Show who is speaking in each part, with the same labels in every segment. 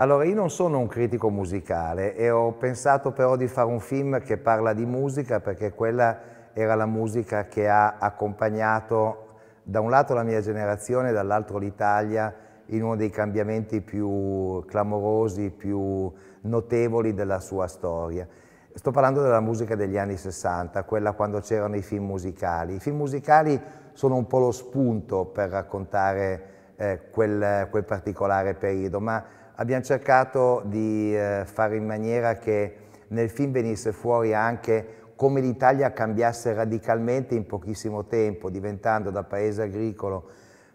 Speaker 1: Allora, io non sono un critico musicale e ho pensato però di fare un film che parla di musica perché quella era la musica che ha accompagnato da un lato la mia generazione e dall'altro l'Italia in uno dei cambiamenti più clamorosi, più notevoli della sua storia. Sto parlando della musica degli anni 60, quella quando c'erano i film musicali. I film musicali sono un po' lo spunto per raccontare eh, quel, quel particolare periodo, ma abbiamo cercato di eh, fare in maniera che nel film venisse fuori anche come l'Italia cambiasse radicalmente in pochissimo tempo, diventando da paese agricolo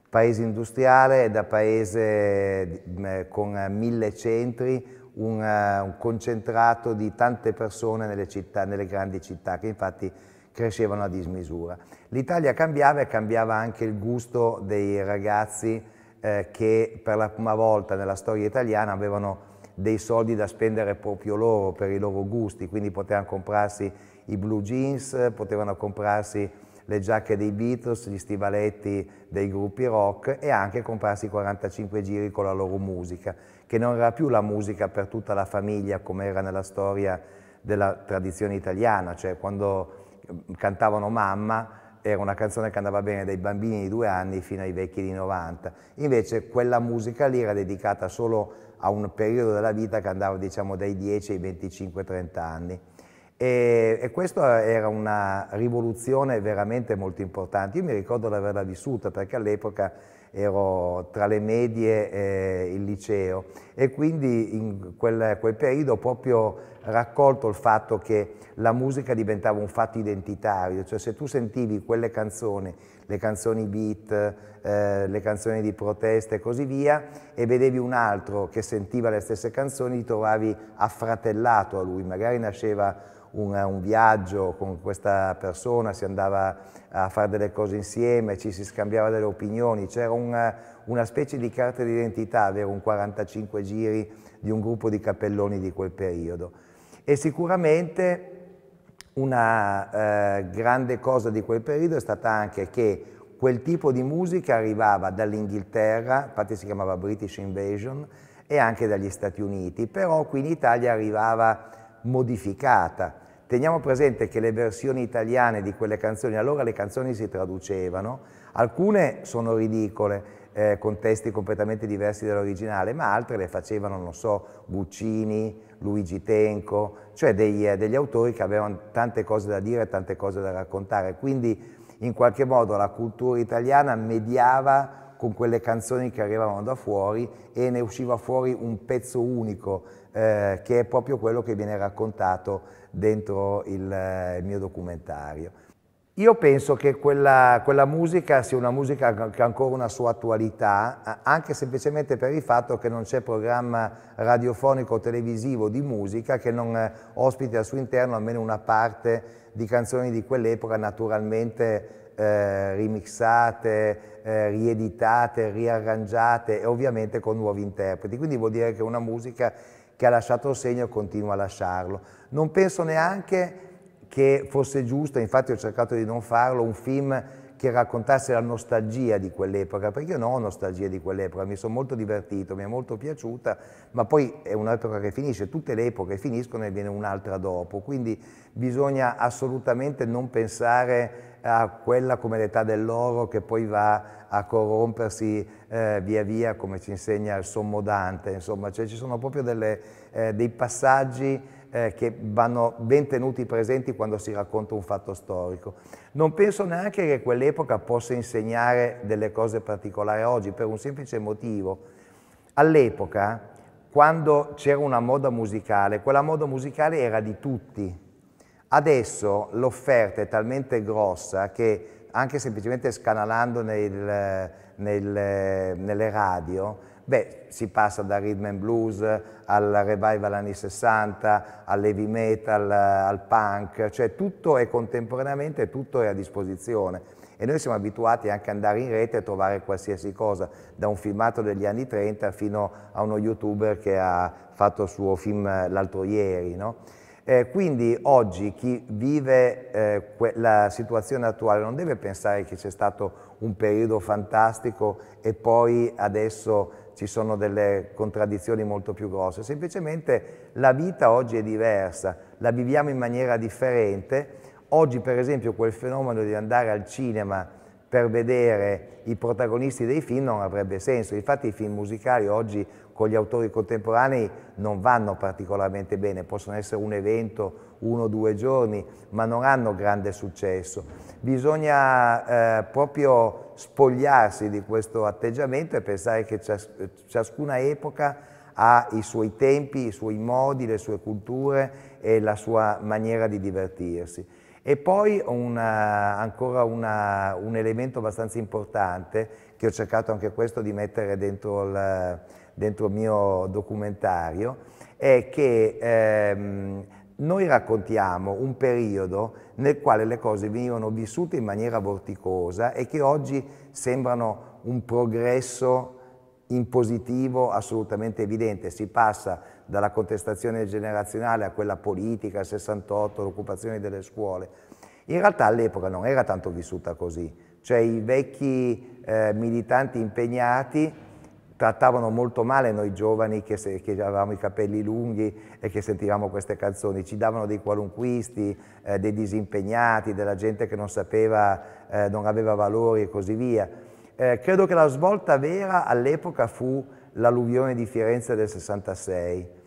Speaker 1: paese industriale e da paese eh, con mille centri un, uh, un, concentrato di tante persone nelle, città, nelle grandi città che infatti crescevano a dismisura. L'Italia cambiava e cambiava anche il gusto dei ragazzi eh, che per la prima volta nella storia italiana avevano dei soldi da spendere proprio loro per i loro gusti, quindi potevano comprarsi i blue jeans, potevano comprarsi le giacche dei Beatles, gli stivaletti dei gruppi rock e anche comprarsi 45 giri con la loro musica, che non era più la musica per tutta la famiglia come era nella storia della tradizione italiana, cioè quando mm, cantavano mamma era una canzone che andava bene dai bambini di due anni fino ai vecchi di 90. Invece quella musica lì era dedicata solo a un periodo della vita che andava diciamo dai 10 ai 25-30 anni. E, e, questa era una rivoluzione veramente molto importante. Io mi ricordo di averla vissuta perché all'epoca ero tra le medie e il liceo e quindi in quel, quel periodo ho proprio raccolto il fatto che la musica diventava un fatto identitario, cioè se tu sentivi quelle canzoni, le canzoni beat, eh, le canzoni di protesta e così via, e vedevi un altro che sentiva le stesse canzoni, ti trovavi affratellato a lui, magari nasceva un, un, viaggio con questa persona, si andava a fare delle cose insieme, ci si scambiava delle opinioni, c'era una, una specie di carta d'identità, avere un 45 giri di un gruppo di cappelloni di quel periodo. E sicuramente una eh, grande cosa di quel periodo è stata anche che quel tipo di musica arrivava dall'Inghilterra, infatti si chiamava British Invasion, e anche dagli Stati Uniti, però qui in Italia arrivava modificata. Teniamo presente che le versioni italiane di quelle canzoni, allora le canzoni si traducevano, alcune sono ridicole, eh, con testi completamente diversi dall'originale, ma altre le facevano, non so, Buccini, Luigi Tenco, cioè degli, eh, degli autori che avevano tante cose da dire, e tante cose da raccontare. Quindi in qualche modo la cultura italiana mediava con quelle canzoni che arrivavano da fuori e ne usciva fuori un pezzo unico, eh, che è proprio quello che viene raccontato dentro il, eh, il mio documentario. Io penso che quella, quella, musica sia una musica che ha ancora una sua attualità, anche semplicemente per il fatto che non c'è programma radiofonico o televisivo di musica che non eh, ospiti al suo interno almeno una parte di canzoni di quell'epoca naturalmente eh, remixate, eh, rieditate, riarrangiate e ovviamente con nuovi interpreti. Quindi vuol dire che una musica che ha lasciato il segno e continua a lasciarlo. Non penso neanche che fosse giusto, infatti ho cercato di non farlo, un film che raccontasse la nostalgia di quell'epoca, perché io non ho nostalgia di quell'epoca, mi sono molto divertito, mi è molto piaciuta, ma poi è un'epoca che finisce, tutte le epoche finiscono e viene un'altra dopo, quindi bisogna assolutamente non pensare a quella come l'età dell'oro che poi va a corrompersi eh, via via come ci insegna il sommo Dante, insomma, cioè ci sono proprio delle, eh, dei passaggi eh, che vanno ben tenuti presenti quando si racconta un fatto storico. Non penso neanche che quell'epoca possa insegnare delle cose particolari oggi, per un semplice motivo. All'epoca, quando c'era una moda musicale, quella moda musicale era di tutti, Adesso l'offerta è talmente grossa che anche semplicemente scanalando nel, nel, nelle radio, beh, si passa da rhythm and blues al revival anni 60, all'heavy metal, al punk, cioè tutto è contemporaneamente, tutto è a disposizione. E noi siamo abituati anche ad andare in rete e trovare qualsiasi cosa, da un filmato degli anni 30 fino a uno youtuber che ha fatto il suo film eh, l'altro ieri, no? Eh, quindi oggi chi vive eh, la situazione attuale non deve pensare che c'è stato un periodo fantastico e poi adesso ci sono delle contraddizioni molto più grosse, semplicemente la vita oggi è diversa, la viviamo in maniera differente. Oggi per esempio quel fenomeno di andare al cinema per vedere i protagonisti dei film non avrebbe senso, infatti i film musicali oggi con gli autori contemporanei non vanno particolarmente bene, possono essere un evento, uno o due giorni, ma non hanno grande successo. Bisogna eh, proprio spogliarsi di questo atteggiamento e pensare che cias ciascuna epoca ha i suoi tempi, i suoi modi, le sue culture e la sua maniera di divertirsi. E poi una, ancora una, un elemento abbastanza importante che ho cercato anche questo di mettere dentro il dentro il mio documentario, è che ehm, noi raccontiamo un periodo nel quale le cose venivano vissute in maniera vorticosa e che oggi sembrano un progresso in positivo assolutamente evidente. Si passa dalla contestazione generazionale a quella politica, 68, l'occupazione delle scuole. In realtà all'epoca non era tanto vissuta così, cioè i vecchi eh, militanti impegnati trattavano molto male noi giovani che, se, che, avevamo i capelli lunghi e che sentivamo queste canzoni, ci davano dei qualunquisti, eh, dei disimpegnati, della gente che non sapeva, eh, non aveva valori e così via. Eh, credo che la svolta vera all'epoca fu l'alluvione di Firenze del 66.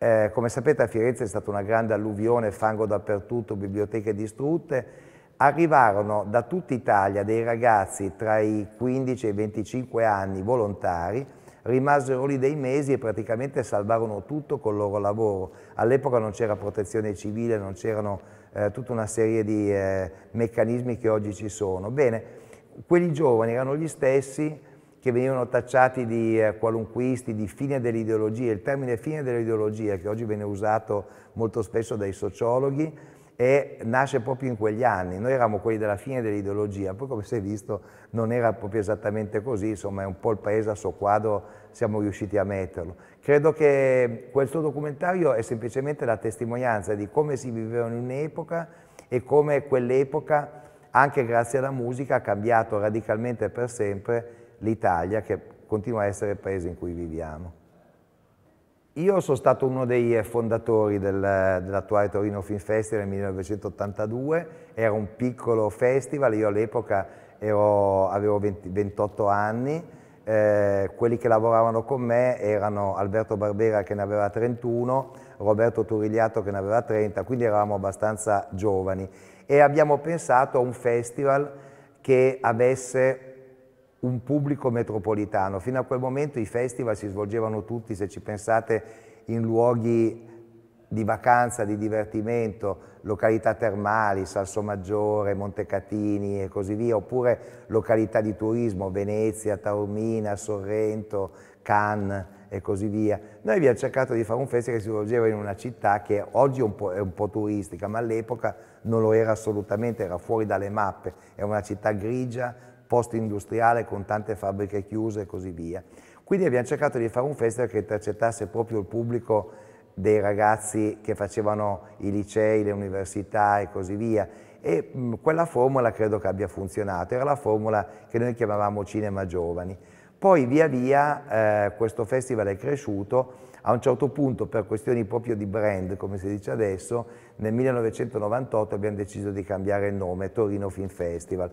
Speaker 1: Eh, come sapete a Firenze è stata una grande alluvione, fango dappertutto, biblioteche distrutte arrivarono da tutta Italia dei ragazzi tra i 15 e i 25 anni volontari, rimasero lì dei mesi e praticamente salvarono tutto col loro lavoro. All'epoca non c'era protezione civile, non c'erano eh, tutta una serie di eh, meccanismi che oggi ci sono. Bene, quelli giovani erano gli stessi che venivano tacciati di eh, qualunquisti, di fine dell'ideologia, il termine fine dell'ideologia che oggi viene usato molto spesso dai sociologhi, e nasce proprio in quegli anni. Noi eravamo quelli della fine dell'ideologia, poi come si è visto non era proprio esattamente così, insomma è un po' il paese a suo quadro, siamo riusciti a metterlo. Credo che questo documentario è semplicemente la testimonianza di come si vivevano in un'epoca e come quell'epoca, anche grazie alla musica, ha cambiato radicalmente per sempre l'Italia, che continua a essere il paese in cui viviamo. Io sono stato uno dei eh, fondatori del, dell'attuale Torino Film Festival nel 1982, era un piccolo festival, io all'epoca avevo 20, 28 anni, eh, quelli che lavoravano con me erano Alberto Barbera che ne aveva 31, Roberto Turigliato che ne aveva 30, quindi eravamo abbastanza giovani e abbiamo pensato a un festival che avesse un pubblico metropolitano. Fino a quel momento i festival si svolgevano tutti, se ci pensate, in luoghi di vacanza, di divertimento, località termali, Salsomaggiore, Montecatini e così via, oppure località di turismo, Venezia, Taormina, Sorrento, Cannes e così via. Noi abbiamo cercato di fare un festival che si svolgeva in una città che oggi è un po', è un po turistica, ma all'epoca non lo era assolutamente, era fuori dalle mappe, era una città grigia, post-industriale con tante fabbriche chiuse e così via. Quindi abbiamo cercato di fare un festival che intercettasse proprio il pubblico dei ragazzi che facevano i licei, le università e così via. E mh, quella formula credo che abbia funzionato, era la formula che noi chiamavamo Cinema Giovani. Poi via via eh, questo festival è cresciuto, a un certo punto per questioni proprio di brand, come si dice adesso, nel 1998 abbiamo deciso di cambiare il nome, Torino Film Festival.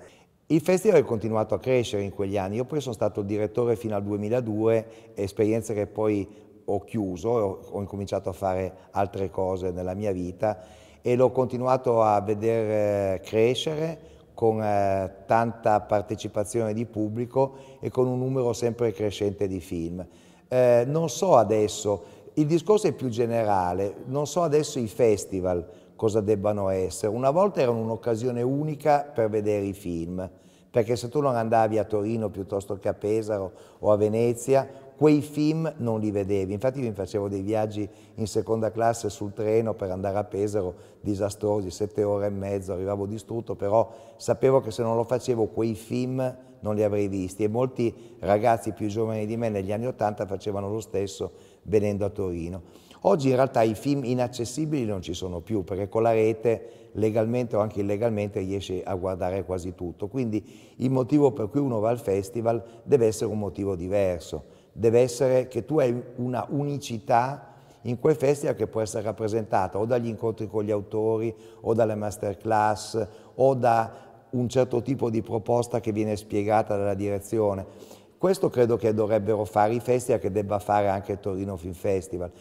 Speaker 1: Il festival è continuato a crescere in quegli anni, io poi sono stato direttore fino al 2002, esperienze che poi ho chiuso, ho, ho incominciato a fare altre cose nella mia vita e l'ho continuato a vedere eh, crescere con eh, tanta partecipazione di pubblico e con un numero sempre crescente di film. Eh, non so adesso, il discorso è più generale, non so adesso i festival cosa debbano essere. Una volta erano un'occasione unica per vedere i film, perché se tu non andavi a Torino piuttosto che a Pesaro o a Venezia, quei film non li vedevi. Infatti io facevo dei viaggi in seconda classe sul treno per andare a Pesaro, disastrosi, sette ore e mezzo, arrivavo distrutto, però sapevo che se non lo facevo quei film non li avrei visti e molti ragazzi più giovani di me negli anni Ottanta facevano lo stesso venendo a Torino. Oggi in realtà i film inaccessibili non ci sono più perché con la rete legalmente o anche illegalmente riesce a guardare quasi tutto, quindi il motivo per cui uno va al festival deve essere un motivo diverso, deve essere che tu hai una unicità in quel festival che può essere rappresentata o dagli incontri con gli autori o dalle masterclass o da un certo tipo di proposta che viene spiegata dalla direzione. Questo credo che dovrebbero fare i festival, che debba fare anche il Torino Film Festival,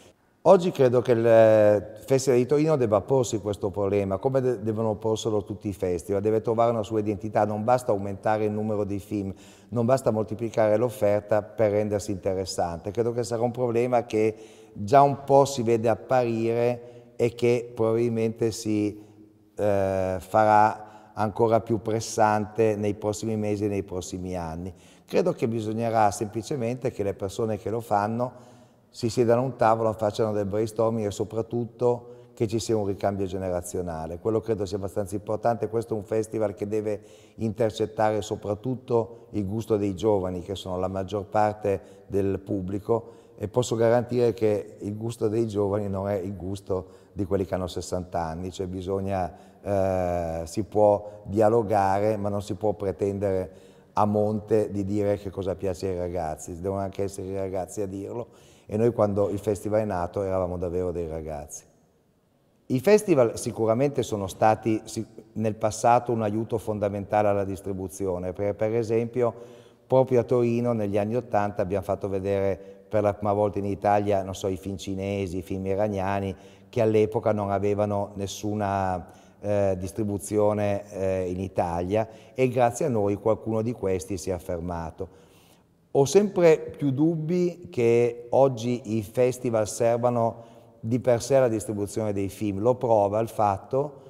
Speaker 1: Oggi credo che il Festival di Torino debba porsi questo problema, come de devono porselo tutti i festival, deve trovare una sua identità, non basta aumentare il numero di film, non basta moltiplicare l'offerta per rendersi interessante. Credo che sarà un problema che già un po' si vede apparire e che probabilmente si eh, farà ancora più pressante nei prossimi mesi e nei prossimi anni. Credo che bisognerà semplicemente che le persone che lo fanno si siedano a un tavolo, facciano del brainstorming e soprattutto che ci sia un ricambio generazionale. Quello credo sia abbastanza importante, questo è un festival che deve intercettare soprattutto il gusto dei giovani, che sono la maggior parte del pubblico, e posso garantire che il gusto dei giovani non è il gusto di quelli che hanno 60 anni, cioè bisogna, eh, si può dialogare ma non si può pretendere a monte di dire che cosa piace ai ragazzi, devono anche essere i ragazzi a dirlo e noi quando il festival è nato eravamo davvero dei ragazzi. I festival sicuramente sono stati nel passato un aiuto fondamentale alla distribuzione, perché per esempio proprio a Torino negli anni Ottanta abbiamo fatto vedere per la prima volta in Italia so, i film cinesi, i film iraniani, che all'epoca non avevano nessuna eh, distribuzione eh, in Italia e grazie a noi qualcuno di questi si è affermato. Ho sempre più dubbi che oggi i festival servano di per sé alla distribuzione dei film. Lo prova il fatto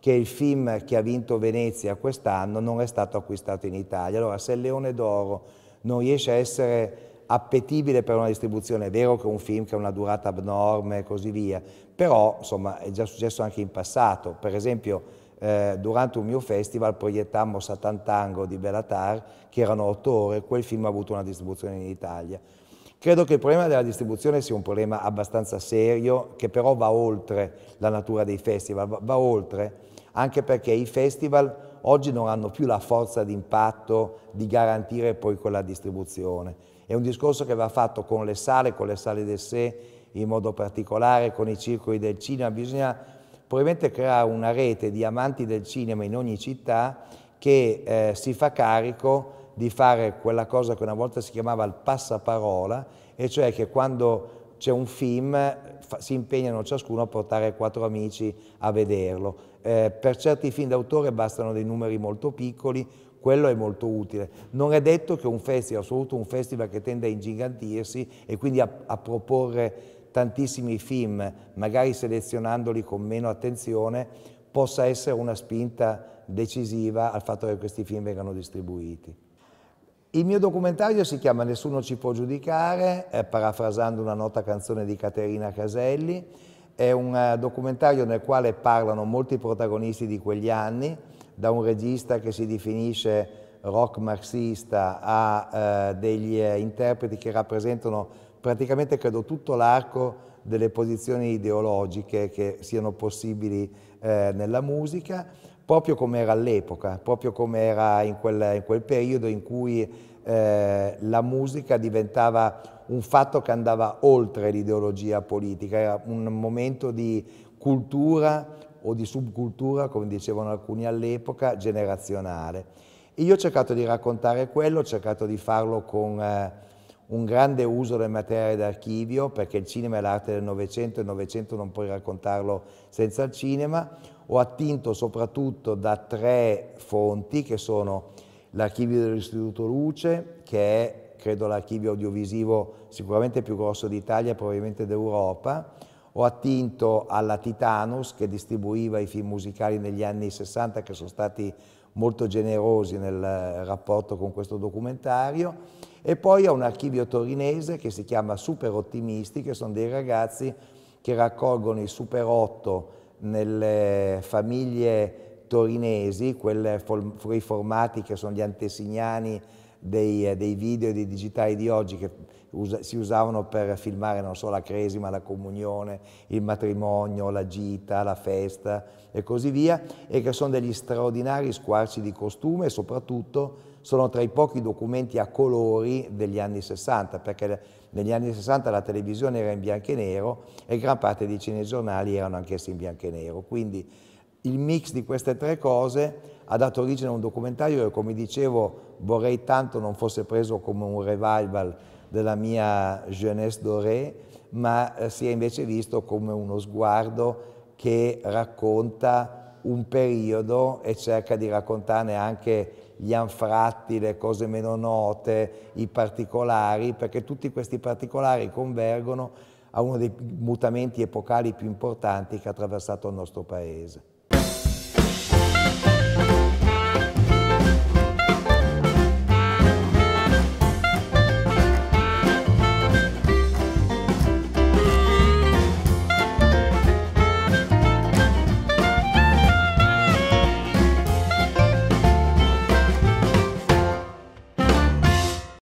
Speaker 1: che il film che ha vinto Venezia quest'anno non è stato acquistato in Italia. Allora, se il Leone d'Oro non riesce a essere appetibile per una distribuzione, è vero che è un film che ha una durata abnorme e così via, però insomma è già successo anche in passato. Per esempio eh, durante un mio festival proiettammo Satantango di Belatar, che erano otto ore, quel film ha avuto una distribuzione in Italia. Credo che il problema della distribuzione sia un problema abbastanza serio, che però va oltre la natura dei festival, va, va oltre anche perché i festival oggi non hanno più la forza d'impatto di garantire poi quella distribuzione. È un discorso che va fatto con le sale, con le sale del sé in modo particolare, con i circoli del cinema, bisogna probabilmente crea una rete di amanti del cinema in ogni città che eh, si fa carico di fare quella cosa che una volta si chiamava il passaparola, e cioè che quando c'è un film fa, si impegnano ciascuno a portare quattro amici a vederlo. Eh, per certi film d'autore bastano dei numeri molto piccoli, quello è molto utile. Non è detto che un festival, soprattutto un festival che tende a ingigantirsi e quindi a, a proporre tantissimi film, magari selezionandoli con meno attenzione, possa essere una spinta decisiva al fatto che questi film vengano distribuiti. Il mio documentario si chiama Nessuno ci può giudicare, eh, parafrasando una nota canzone di Caterina Caselli. È un eh, documentario nel quale parlano molti protagonisti di quegli anni, da un regista che si definisce rock marxista a eh, degli eh, interpreti che rappresentano praticamente credo tutto l'arco delle posizioni ideologiche che siano possibili eh, nella musica, proprio come era all'epoca, proprio come era in quel, in quel periodo in cui eh, la musica diventava un fatto che andava oltre l'ideologia politica, era un momento di cultura o di subcultura, come dicevano alcuni all'epoca, generazionale. E io ho cercato di raccontare quello, ho cercato di farlo con... Eh, un grande uso del materiale d'archivio, perché il cinema è l'arte del Novecento e il Novecento non puoi raccontarlo senza il cinema, ho attinto soprattutto da tre fonti che sono l'archivio dell'Istituto Luce, che è credo l'archivio audiovisivo sicuramente più grosso d'Italia e probabilmente d'Europa, ho attinto alla Titanus che distribuiva i film musicali negli anni 60 che sono stati molto generosi nel eh, rapporto con questo documentario e poi ho un archivio torinese che si chiama Super Ottimisti, che sono dei ragazzi che raccolgono i Super 8 nelle famiglie torinesi, quei formati che sono gli antesignani dei, eh, dei video e dei digitali di oggi che si usavano per filmare non so, la cresima, la comunione, il matrimonio, la gita, la festa e così via, e che sono degli straordinari squarci di costume e soprattutto sono tra i pochi documenti a colori degli anni 60, perché negli anni 60 la televisione era in bianco e nero e gran parte dei cinegiornali erano anch'essi in bianco e nero. Quindi il mix di queste tre cose ha dato origine a un documentario che, come dicevo, vorrei tanto non fosse preso come un revival della mia jeunesse dorée, ma eh, si è invece visto come uno sguardo che racconta un periodo e cerca di raccontarne anche gli anfratti, le cose meno note, i particolari, perché tutti questi particolari convergono a uno dei mutamenti epocali più importanti che ha attraversato il nostro paese.